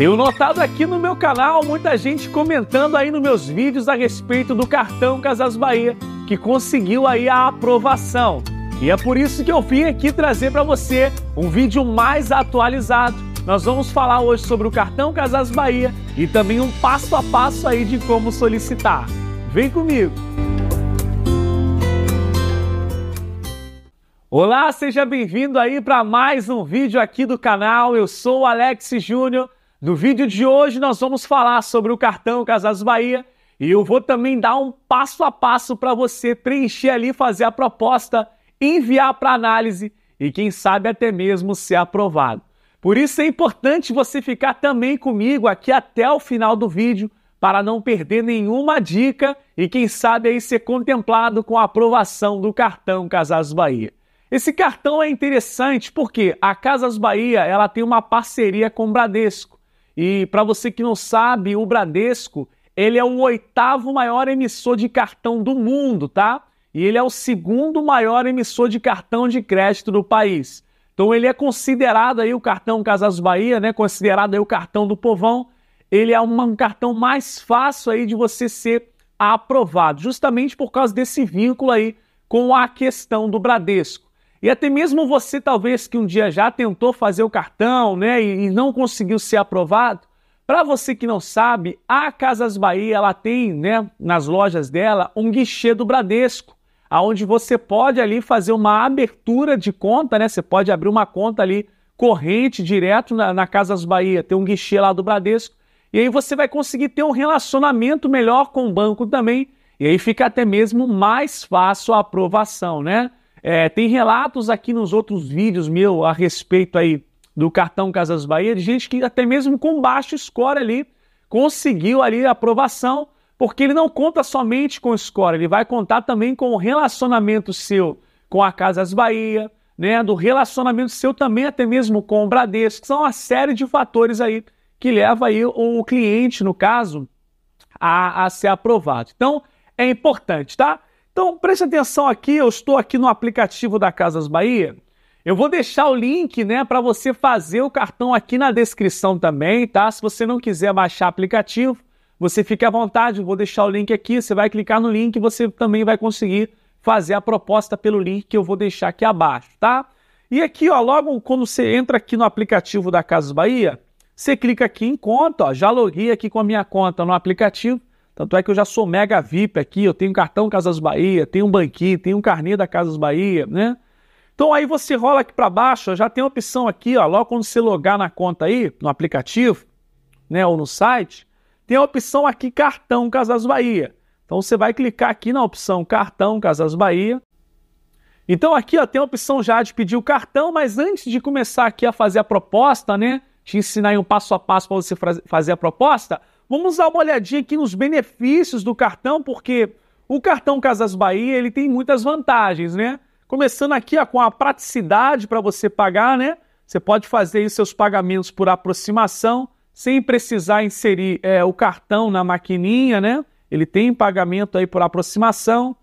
Tenho notado aqui no meu canal muita gente comentando aí nos meus vídeos a respeito do cartão Casas Bahia, que conseguiu aí a aprovação. E é por isso que eu vim aqui trazer para você um vídeo mais atualizado. Nós vamos falar hoje sobre o cartão Casas Bahia e também um passo a passo aí de como solicitar. Vem comigo! Olá, seja bem-vindo aí para mais um vídeo aqui do canal. Eu sou o Alex Júnior no vídeo de hoje nós vamos falar sobre o cartão Casas Bahia e eu vou também dar um passo a passo para você preencher ali, fazer a proposta, enviar para análise e quem sabe até mesmo ser aprovado. Por isso é importante você ficar também comigo aqui até o final do vídeo para não perder nenhuma dica e quem sabe aí ser contemplado com a aprovação do cartão Casas Bahia. Esse cartão é interessante porque a Casas Bahia, ela tem uma parceria com o Bradesco e para você que não sabe, o Bradesco, ele é o oitavo maior emissor de cartão do mundo, tá? E ele é o segundo maior emissor de cartão de crédito do país. Então ele é considerado aí o cartão Casas Bahia, né? Considerado aí o cartão do povão. Ele é um cartão mais fácil aí de você ser aprovado, justamente por causa desse vínculo aí com a questão do Bradesco. E até mesmo você, talvez, que um dia já tentou fazer o cartão né, e, não conseguiu ser aprovado, para você que não sabe, a Casas Bahia ela tem né, nas lojas dela um guichê do Bradesco, aonde você pode ali fazer uma abertura de conta, né? Você pode abrir uma conta ali corrente direto na, na Casas Bahia, tem um guichê lá do Bradesco, e aí você vai conseguir ter um relacionamento melhor com o banco também, e aí fica até mesmo mais fácil a aprovação, né? É, tem relatos aqui nos outros vídeos meu a respeito aí do cartão Casas Bahia, de gente que até mesmo com baixo score ali conseguiu ali a aprovação, porque ele não conta somente com o score, ele vai contar também com o relacionamento seu com a Casas Bahia, né, do relacionamento seu também até mesmo com o Bradesco, são uma série de fatores aí que leva aí o cliente, no caso, a, a ser aprovado. Então, é importante, tá? Então preste atenção aqui, eu estou aqui no aplicativo da Casas Bahia. Eu vou deixar o link, né, para você fazer o cartão aqui na descrição também, tá? Se você não quiser baixar aplicativo, você fique à vontade, eu vou deixar o link aqui, você vai clicar no link e você também vai conseguir fazer a proposta pelo link que eu vou deixar aqui abaixo, tá? E aqui, ó, logo quando você entra aqui no aplicativo da Casas Bahia, você clica aqui em conta, ó, já loguei aqui com a minha conta no aplicativo tanto é que eu já sou mega VIP aqui, eu tenho cartão Casas Bahia, tenho um banquinho, tenho um carnê da Casas Bahia, né? Então aí você rola aqui para baixo, já tem a opção aqui, ó, logo quando você logar na conta aí, no aplicativo, né, ou no site, tem a opção aqui cartão Casas Bahia. Então você vai clicar aqui na opção cartão Casas Bahia. Então aqui ó, tem a opção já de pedir o cartão, mas antes de começar aqui a fazer a proposta, né, te ensinar um passo a passo para você fazer a proposta, Vamos dar uma olhadinha aqui nos benefícios do cartão, porque o cartão Casas Bahia ele tem muitas vantagens, né? Começando aqui ó, com a praticidade para você pagar, né? Você pode fazer seus pagamentos por aproximação, sem precisar inserir é, o cartão na maquininha, né? Ele tem pagamento aí por aproximação.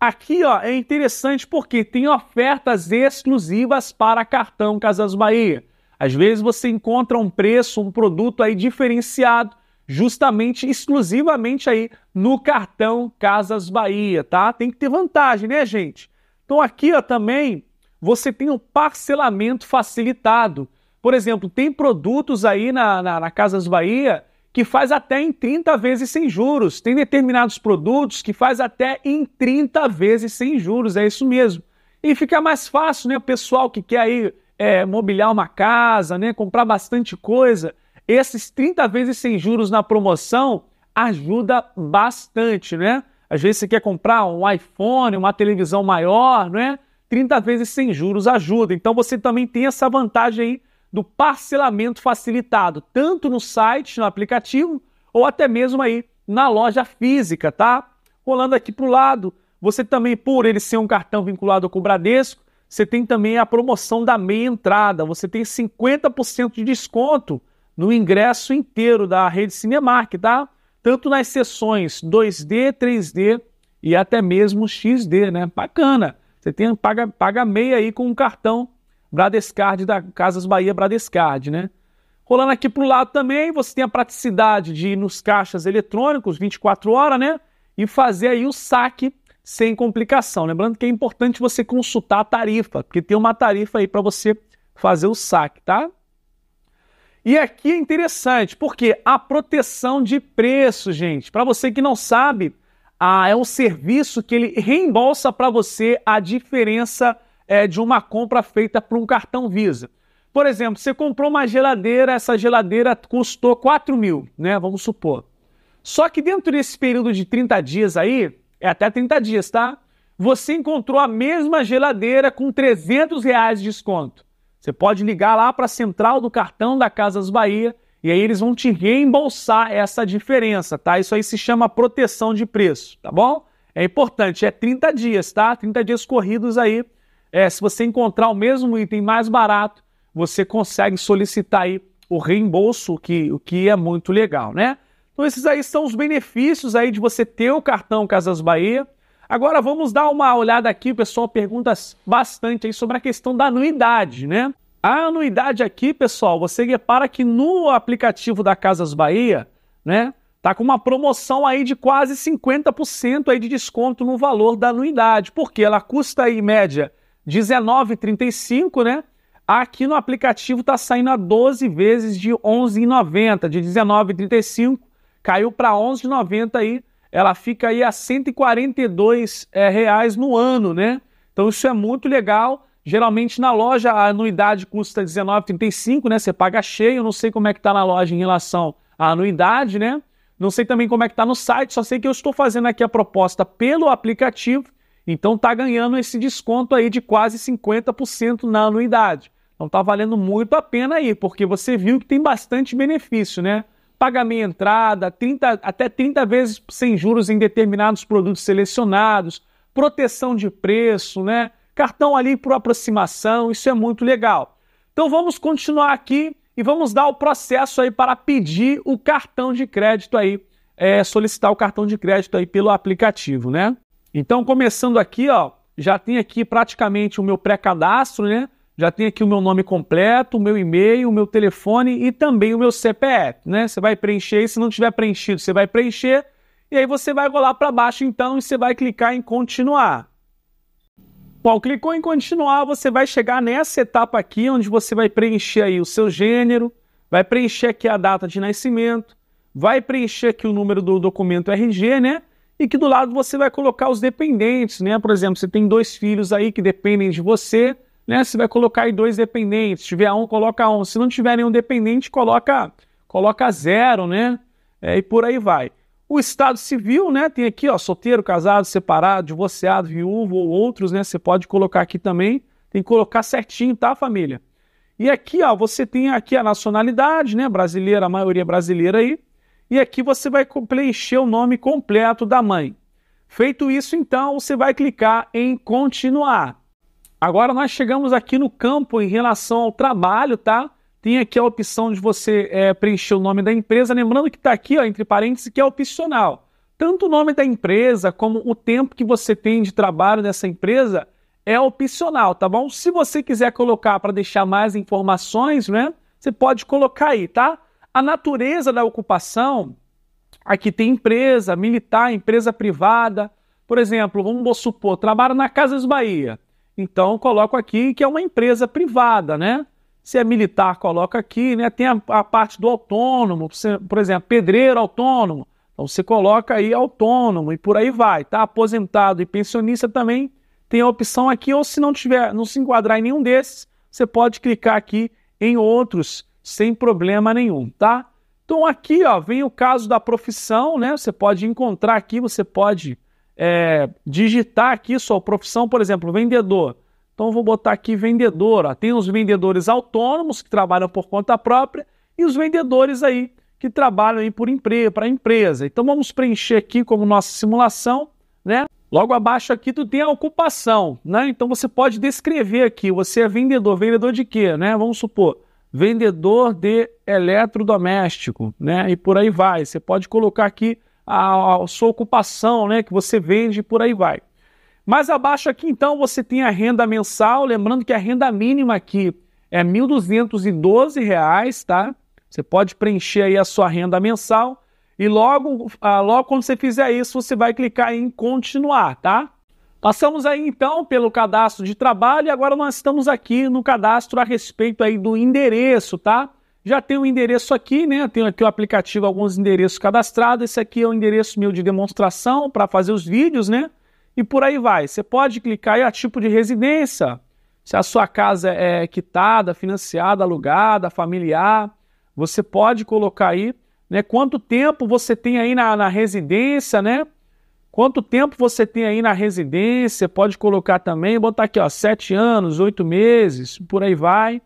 Aqui ó, é interessante porque tem ofertas exclusivas para cartão Casas Bahia. Às vezes você encontra um preço, um produto aí diferenciado justamente, exclusivamente aí no cartão Casas Bahia, tá? Tem que ter vantagem, né, gente? Então aqui ó, também você tem um parcelamento facilitado. Por exemplo, tem produtos aí na, na, na Casas Bahia que faz até em 30 vezes sem juros. Tem determinados produtos que faz até em 30 vezes sem juros, é isso mesmo. E fica mais fácil, né? O pessoal que quer aí é, mobiliar uma casa, né? Comprar bastante coisa, esses 30 vezes sem juros na promoção ajuda bastante, né? Às vezes você quer comprar um iPhone, uma televisão maior, né? 30 vezes sem juros ajuda. Então você também tem essa vantagem aí do parcelamento facilitado, tanto no site, no aplicativo, ou até mesmo aí na loja física, tá? Rolando aqui para o lado, você também, por ele ser um cartão vinculado com o Bradesco, você tem também a promoção da meia entrada. Você tem 50% de desconto no ingresso inteiro da rede Cinemark, tá? Tanto nas sessões 2D, 3D e até mesmo XD, né? Bacana. Você tem, paga, paga meia aí com um cartão Bradescard da Casas Bahia Bradescard, né? Rolando aqui pro lado também, você tem a praticidade de ir nos caixas eletrônicos 24 horas, né? E fazer aí o saque sem complicação. Lembrando que é importante você consultar a tarifa, porque tem uma tarifa aí para você fazer o saque, tá? E aqui é interessante, porque a proteção de preço, gente, para você que não sabe, é um serviço que ele reembolsa para você a diferença é, de uma compra feita por um cartão Visa. Por exemplo, você comprou uma geladeira, essa geladeira custou 4 mil, né? Vamos supor. Só que dentro desse período de 30 dias aí, é até 30 dias, tá? Você encontrou a mesma geladeira com 300 reais de desconto. Você pode ligar lá para a central do cartão da Casas Bahia e aí eles vão te reembolsar essa diferença, tá? Isso aí se chama proteção de preço, tá bom? É importante, é 30 dias, tá? 30 dias corridos aí. É, se você encontrar o mesmo item mais barato, você consegue solicitar aí o reembolso, o que, o que é muito legal, né? Então esses aí são os benefícios aí de você ter o cartão Casas Bahia. Agora vamos dar uma olhada aqui, pessoal Perguntas bastante aí sobre a questão da anuidade, né? A anuidade aqui, pessoal, você repara que no aplicativo da Casas Bahia, né, tá com uma promoção aí de quase 50% aí de desconto no valor da anuidade, porque ela custa aí em média R$19,35, né? Aqui no aplicativo tá saindo a 12 vezes de R$11,90, de R$19,35 caiu para R$11,90 aí ela fica aí a 142 é, eh, reais no ano, né? Então isso é muito legal. Geralmente na loja a anuidade custa 19,35, né? Você paga cheio. não sei como é que tá na loja em relação à anuidade, né? Não sei também como é que tá no site, só sei que eu estou fazendo aqui a proposta pelo aplicativo, então tá ganhando esse desconto aí de quase 50% na anuidade. Então tá valendo muito a pena aí, porque você viu que tem bastante benefício, né? paga meia entrada, 30, até 30 vezes sem juros em determinados produtos selecionados, proteção de preço, né? cartão ali por aproximação, isso é muito legal. Então vamos continuar aqui e vamos dar o processo aí para pedir o cartão de crédito aí, é, solicitar o cartão de crédito aí pelo aplicativo, né? Então começando aqui, ó, já tem aqui praticamente o meu pré-cadastro, né? já tem aqui o meu nome completo, o meu e-mail, o meu telefone e também o meu CPF, né? Você vai preencher e se não tiver preenchido, você vai preencher e aí você vai rolar para baixo então e você vai clicar em continuar. Bom, clicou em continuar, você vai chegar nessa etapa aqui onde você vai preencher aí o seu gênero, vai preencher aqui a data de nascimento, vai preencher aqui o número do documento RG, né? E que do lado você vai colocar os dependentes, né? Por exemplo, você tem dois filhos aí que dependem de você, né? Você vai colocar aí dois dependentes. Se tiver um, coloca um. Se não tiver nenhum dependente, coloca, coloca zero, né? É, e por aí vai. O Estado Civil, né? Tem aqui, ó, solteiro, casado, separado, divorciado, viúvo ou outros, né? Você pode colocar aqui também. Tem que colocar certinho, tá, família? E aqui, ó, você tem aqui a nacionalidade, né? Brasileira, a maioria é brasileira aí. E aqui você vai preencher o nome completo da mãe. Feito isso, então, você vai clicar em continuar. Agora nós chegamos aqui no campo em relação ao trabalho, tá? Tem aqui a opção de você é, preencher o nome da empresa. Lembrando que está aqui, ó, entre parênteses, que é opcional. Tanto o nome da empresa como o tempo que você tem de trabalho nessa empresa é opcional, tá bom? Se você quiser colocar para deixar mais informações, né? Você pode colocar aí, tá? A natureza da ocupação, aqui tem empresa militar, empresa privada. Por exemplo, vamos supor, trabalho na Casas Bahia. Então, coloco aqui que é uma empresa privada, né? Se é militar, coloca aqui, né? Tem a, a parte do autônomo, por exemplo, pedreiro autônomo. Então, você coloca aí autônomo e por aí vai, tá? Aposentado e pensionista também tem a opção aqui, ou se não tiver, não se enquadrar em nenhum desses, você pode clicar aqui em outros sem problema nenhum, tá? Então aqui, ó, vem o caso da profissão, né? Você pode encontrar aqui, você pode é, digitar aqui sua profissão, por exemplo, vendedor. Então vou botar aqui vendedor. Ó. Tem os vendedores autônomos que trabalham por conta própria e os vendedores aí que trabalham aí por empresa, para empresa. Então vamos preencher aqui como nossa simulação, né? Logo abaixo aqui tu tem a ocupação, né? Então você pode descrever aqui, você é vendedor, vendedor de quê, né? Vamos supor, vendedor de eletrodoméstico, né? E por aí vai. Você pode colocar aqui a, a sua ocupação, né, que você vende e por aí vai. Mais abaixo aqui, então, você tem a renda mensal, lembrando que a renda mínima aqui é R$ 1.212, tá? Você pode preencher aí a sua renda mensal e logo, ah, logo quando você fizer isso, você vai clicar em continuar, tá? Passamos aí então pelo cadastro de trabalho e agora nós estamos aqui no cadastro a respeito aí do endereço, tá? Já tem o um endereço aqui, né? Eu tenho aqui o aplicativo, alguns endereços cadastrados. Esse aqui é o endereço meu de demonstração para fazer os vídeos, né? E por aí vai. Você pode clicar aí a tipo de residência. Se a sua casa é quitada, financiada, alugada, familiar, você pode colocar aí, né? Quanto tempo você tem aí na, na residência, né? Quanto tempo você tem aí na residência? Pode colocar também, botar aqui, ó, sete anos, oito meses, por aí vai.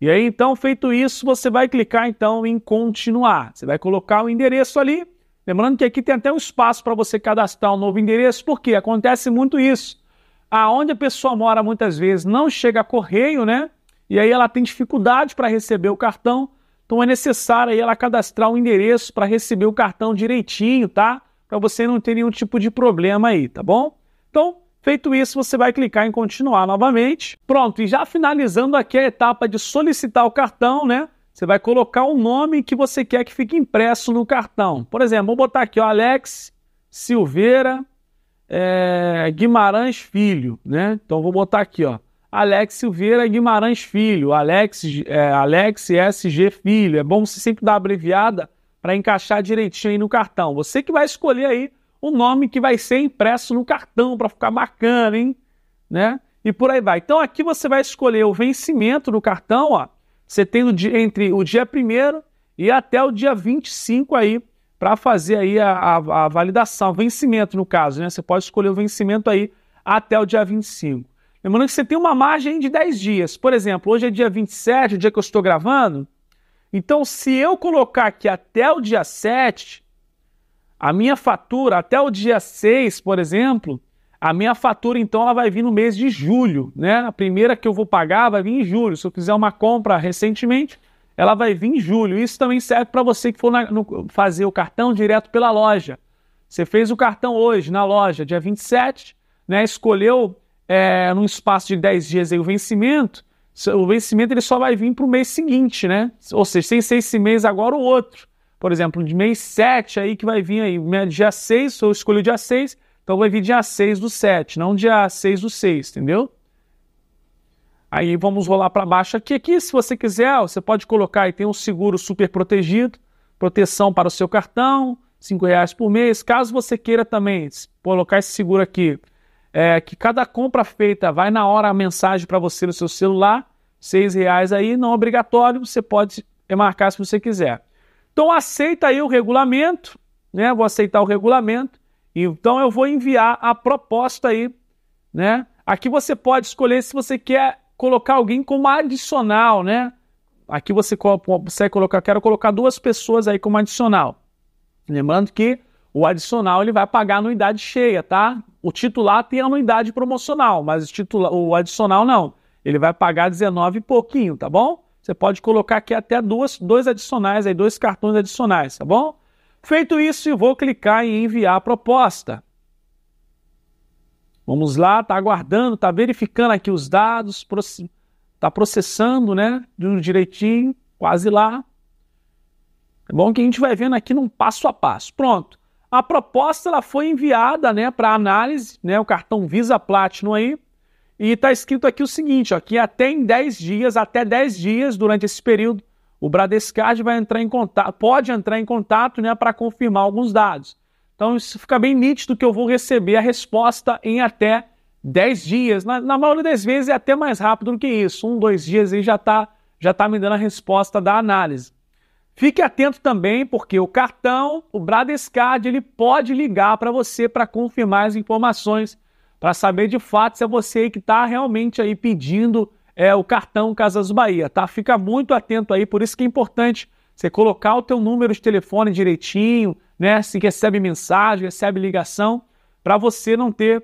E aí, então, feito isso, você vai clicar então em continuar. Você vai colocar o endereço ali. Lembrando que aqui tem até um espaço para você cadastrar um novo endereço, porque acontece muito isso. Aonde a pessoa mora muitas vezes não chega correio, né? E aí ela tem dificuldade para receber o cartão. Então é necessário aí ela cadastrar o um endereço para receber o cartão direitinho, tá? Para você não ter nenhum tipo de problema aí, tá bom? Então, Feito isso, você vai clicar em continuar novamente. Pronto, e já finalizando aqui a etapa de solicitar o cartão, né? Você vai colocar o nome que você quer que fique impresso no cartão. Por exemplo, vou botar aqui, ó, Alex Silveira é, Guimarães Filho, né? Então vou botar aqui, ó, Alex Silveira Guimarães Filho, Alex, é, Alex SG Filho. É bom você sempre dar abreviada para encaixar direitinho aí no cartão. Você que vai escolher aí o nome que vai ser impresso no cartão para ficar bacana, hein? Né? E por aí vai. Então aqui você vai escolher o vencimento do cartão, ó. Você tem o dia, entre o dia 1 e até o dia 25 aí para fazer aí a, a, a validação, vencimento no caso, né? Você pode escolher o vencimento aí até o dia 25. Lembrando que você tem uma margem de 10 dias. Por exemplo, hoje é dia 27, o dia que eu estou gravando. Então, se eu colocar aqui até o dia 7, a minha fatura, até o dia 6, por exemplo, a minha fatura então ela vai vir no mês de julho, né? A primeira que eu vou pagar vai vir em julho. Se eu fizer uma compra recentemente, ela vai vir em julho. Isso também serve para você que for na, no, fazer o cartão direto pela loja. Você fez o cartão hoje na loja, dia 27, né? Escolheu é, num espaço de 10 dias aí o vencimento. O vencimento ele só vai vir para o mês seguinte, né? Ou seja, sem ser esse mês agora o outro por exemplo, de mês 7 aí que vai vir aí, dia 6, eu escolhi dia 6, então vai vir dia 6 do 7, não dia 6 do 6, entendeu? Aí vamos rolar para baixo aqui. Aqui, se você quiser, você pode colocar e tem um seguro super protegido, proteção para o seu cartão, R$ reais por mês. Caso você queira também colocar esse seguro aqui, é, que cada compra feita vai na hora a mensagem para você no seu celular, R$ reais aí, não é obrigatório, você pode marcar se você quiser. Então aceita aí o regulamento, né? Vou aceitar o regulamento. Então eu vou enviar a proposta aí, né? Aqui você pode escolher se você quer colocar alguém como adicional, né? Aqui você consegue colocar, quero colocar duas pessoas aí como adicional. Lembrando que o adicional ele vai pagar anuidade cheia, tá? O titular tem anuidade promocional, mas o, titular, o adicional não. Ele vai pagar 19 e pouquinho, tá bom? Você pode colocar aqui até duas, dois adicionais, aí, dois cartões adicionais, tá bom? Feito isso, eu vou clicar em enviar a proposta. Vamos lá, está aguardando, está verificando aqui os dados, está processando, né? Direitinho, quase lá. É bom que a gente vai vendo aqui num passo a passo. Pronto. A proposta ela foi enviada né, para análise, né, o cartão Visa Platinum aí. E está escrito aqui o seguinte: ó, que até em 10 dias, até 10 dias durante esse período, o Bradescard vai entrar em contato, pode entrar em contato né, para confirmar alguns dados. Então, isso fica bem nítido que eu vou receber a resposta em até 10 dias. Na, na maioria das vezes é até mais rápido do que isso. Um, dois dias aí já está já tá me dando a resposta da análise. Fique atento também, porque o cartão, o Bradescard, ele pode ligar para você para confirmar as informações para saber de fato se é você que está realmente aí pedindo é, o cartão Casas Bahia, tá? Fica muito atento aí, por isso que é importante você colocar o teu número de telefone direitinho, né? Se recebe mensagem, recebe ligação, para você não ter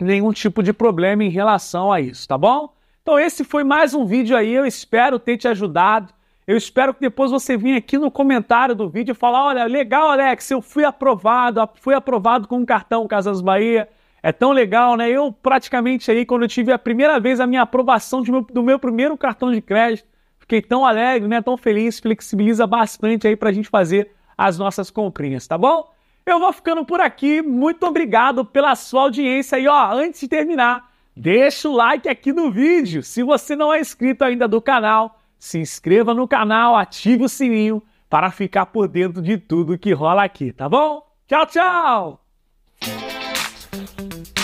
nenhum tipo de problema em relação a isso, tá bom? Então esse foi mais um vídeo aí, eu espero ter te ajudado. Eu espero que depois você venha aqui no comentário do vídeo e falar, olha, legal, Alex, eu fui aprovado, fui aprovado com o cartão Casas Bahia. É tão legal, né? Eu praticamente aí, quando eu tive a primeira vez a minha aprovação meu, do meu primeiro cartão de crédito, fiquei tão alegre, né? Tão feliz, flexibiliza bastante aí para a gente fazer as nossas comprinhas, tá bom? Eu vou ficando por aqui. Muito obrigado pela sua audiência. E ó, antes de terminar, deixa o like aqui no vídeo. Se você não é inscrito ainda do canal, se inscreva no canal, ative o sininho para ficar por dentro de tudo que rola aqui, tá bom? Tchau, tchau! Música